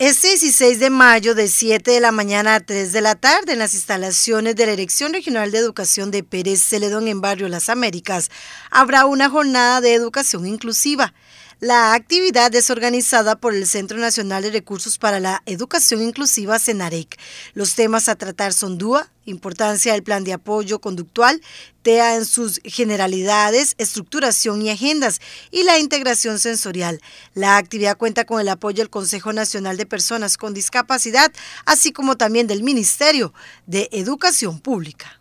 Este 16 de mayo, de 7 de la mañana a 3 de la tarde, en las instalaciones de la Dirección Regional de Educación de Pérez Celedón en Barrio Las Américas, habrá una jornada de educación inclusiva. La actividad es organizada por el Centro Nacional de Recursos para la Educación Inclusiva, CENAREC. Los temas a tratar son DUA, importancia del plan de apoyo conductual, TEA en sus generalidades, estructuración y agendas, y la integración sensorial. La actividad cuenta con el apoyo del Consejo Nacional de Personas con Discapacidad, así como también del Ministerio de Educación Pública.